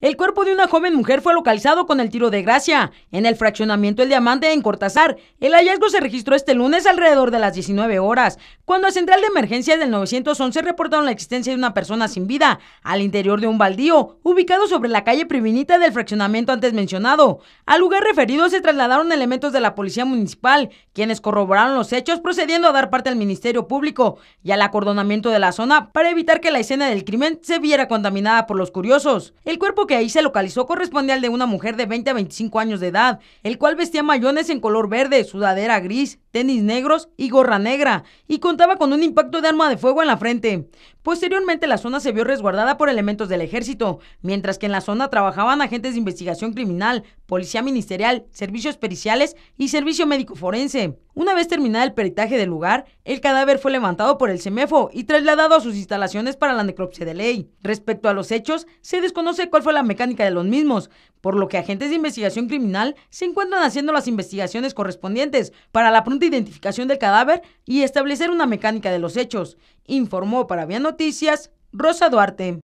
El cuerpo de una joven mujer fue localizado con el tiro de gracia en el fraccionamiento El Diamante en Cortázar. El hallazgo se registró este lunes alrededor de las 19 horas, cuando a Central de Emergencias del 911 reportaron la existencia de una persona sin vida al interior de un baldío ubicado sobre la calle Privinita del fraccionamiento antes mencionado. Al lugar referido se trasladaron elementos de la Policía Municipal, quienes corroboraron los hechos procediendo a dar parte al Ministerio Público y al acordonamiento de la zona para evitar que la escena del crimen se viera contaminada por los curiosos. El cuerpo que ahí se localizó corresponde al de una mujer de 20 a 25 años de edad, el cual vestía mayones en color verde, sudadera gris, tenis negros y gorra negra, y contaba con un impacto de arma de fuego en la frente. Posteriormente la zona se vio resguardada por elementos del ejército, mientras que en la zona trabajaban agentes de investigación criminal, policía ministerial, servicios periciales y servicio médico forense. Una vez terminado el peritaje del lugar, el cadáver fue levantado por el CEMEFO y trasladado a sus instalaciones para la necropsia de ley. Respecto a los hechos, se desconoce cuál fue la mecánica de los mismos, por lo que agentes de investigación criminal se encuentran haciendo las investigaciones correspondientes para la pronta identificación del cadáver y establecer una mecánica de los hechos, informó para Vía Noticias Rosa Duarte.